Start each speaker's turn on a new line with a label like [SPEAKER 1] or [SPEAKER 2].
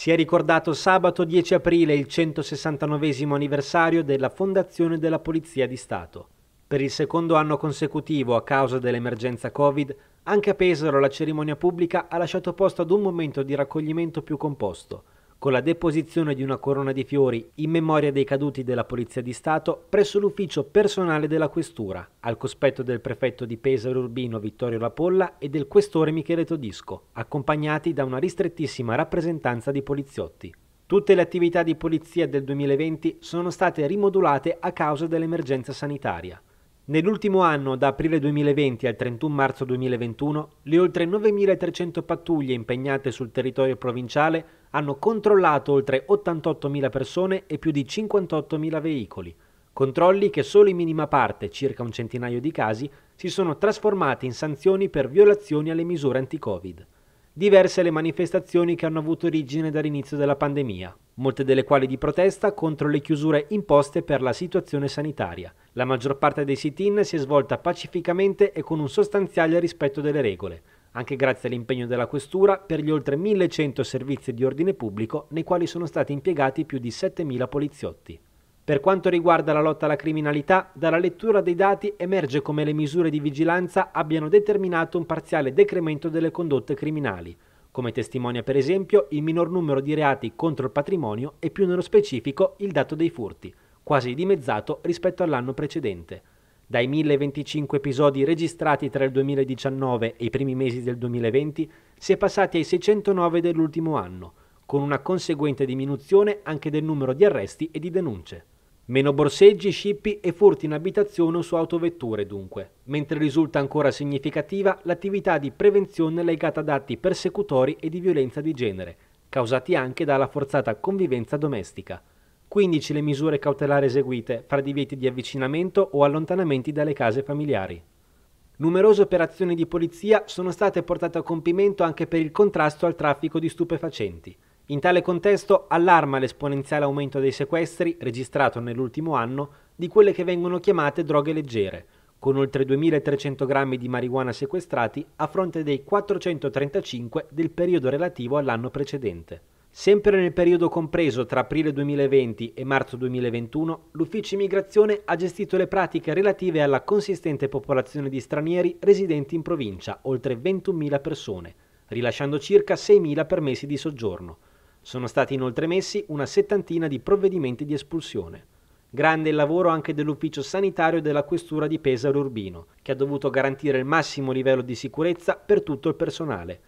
[SPEAKER 1] Si è ricordato sabato 10 aprile il 169 anniversario della fondazione della Polizia di Stato. Per il secondo anno consecutivo, a causa dell'emergenza Covid, anche a Pesaro la cerimonia pubblica ha lasciato posto ad un momento di raccoglimento più composto – con la deposizione di una corona di fiori in memoria dei caduti della Polizia di Stato presso l'ufficio personale della Questura, al cospetto del prefetto di Pesaro Urbino Vittorio Lapolla e del questore Michele Todisco, accompagnati da una ristrettissima rappresentanza di poliziotti. Tutte le attività di polizia del 2020 sono state rimodulate a causa dell'emergenza sanitaria. Nell'ultimo anno, da aprile 2020 al 31 marzo 2021, le oltre 9.300 pattuglie impegnate sul territorio provinciale hanno controllato oltre 88.000 persone e più di 58.000 veicoli, controlli che solo in minima parte, circa un centinaio di casi, si sono trasformati in sanzioni per violazioni alle misure anti-Covid. Diverse le manifestazioni che hanno avuto origine dall'inizio della pandemia, molte delle quali di protesta contro le chiusure imposte per la situazione sanitaria. La maggior parte dei sit-in si è svolta pacificamente e con un sostanziale rispetto delle regole, anche grazie all'impegno della Questura, per gli oltre 1100 servizi di ordine pubblico nei quali sono stati impiegati più di 7000 poliziotti. Per quanto riguarda la lotta alla criminalità, dalla lettura dei dati emerge come le misure di vigilanza abbiano determinato un parziale decremento delle condotte criminali, come testimonia per esempio il minor numero di reati contro il patrimonio e più nello specifico il dato dei furti, quasi dimezzato rispetto all'anno precedente. Dai 1025 episodi registrati tra il 2019 e i primi mesi del 2020 si è passati ai 609 dell'ultimo anno, con una conseguente diminuzione anche del numero di arresti e di denunce. Meno borseggi, scippi e furti in abitazione o su autovetture dunque, mentre risulta ancora significativa l'attività di prevenzione legata ad atti persecutori e di violenza di genere, causati anche dalla forzata convivenza domestica. 15 le misure cautelari eseguite, fra divieti di avvicinamento o allontanamenti dalle case familiari. Numerose operazioni di polizia sono state portate a compimento anche per il contrasto al traffico di stupefacenti. In tale contesto allarma l'esponenziale aumento dei sequestri, registrato nell'ultimo anno, di quelle che vengono chiamate droghe leggere, con oltre 2.300 grammi di marijuana sequestrati a fronte dei 435 del periodo relativo all'anno precedente. Sempre nel periodo compreso tra aprile 2020 e marzo 2021, l'ufficio immigrazione ha gestito le pratiche relative alla consistente popolazione di stranieri residenti in provincia, oltre 21.000 persone, rilasciando circa 6.000 permessi di soggiorno. Sono stati inoltre messi una settantina di provvedimenti di espulsione. Grande il lavoro anche dell'ufficio sanitario della Questura di Pesaro Urbino, che ha dovuto garantire il massimo livello di sicurezza per tutto il personale